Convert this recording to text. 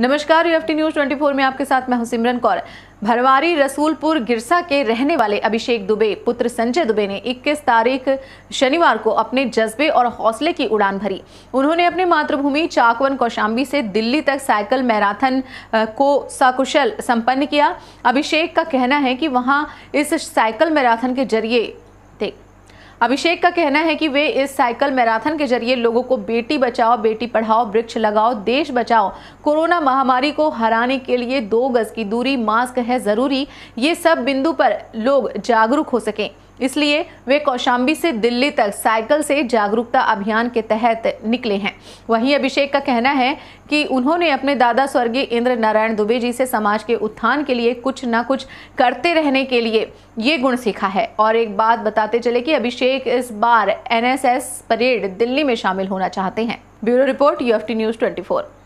नमस्कार UFT news 24 में आपके साथ मैं हूं सिमरन कौर भरवारी रसूलपुर गिरसा के रहने वाले अभिषेक दुबे पुत्र संजय दुबे ने 21 तारीख शनिवार को अपने जज्बे और हौसले की उड़ान भरी उन्होंने अपने मातृभूमि चाकवन कौशाम्बी से दिल्ली तक साइकिल मैराथन को सकुशल संपन्न किया अभिषेक का कहना है कि वहाँ इस साइकिल मैराथन के जरिए देख अभिषेक का कहना है कि वे इस साइकिल मैराथन के जरिए लोगों को बेटी बचाओ बेटी पढ़ाओ वृक्ष लगाओ देश बचाओ कोरोना महामारी को हराने के लिए दो गज की दूरी मास्क है जरूरी ये सब बिंदु पर लोग जागरूक हो सकें इसलिए वे कौशाम्बी से दिल्ली तक साइकिल से जागरूकता अभियान के तहत निकले हैं वहीं अभिषेक का कहना है कि उन्होंने अपने दादा स्वर्गीय इंद्र नारायण दुबे जी से समाज के उत्थान के लिए कुछ ना कुछ करते रहने के लिए ये गुण सीखा है और एक बात बताते चले कि अभिषेक इस बार एनएसएस परेड दिल्ली में शामिल होना चाहते हैं bureau report UFT news twenty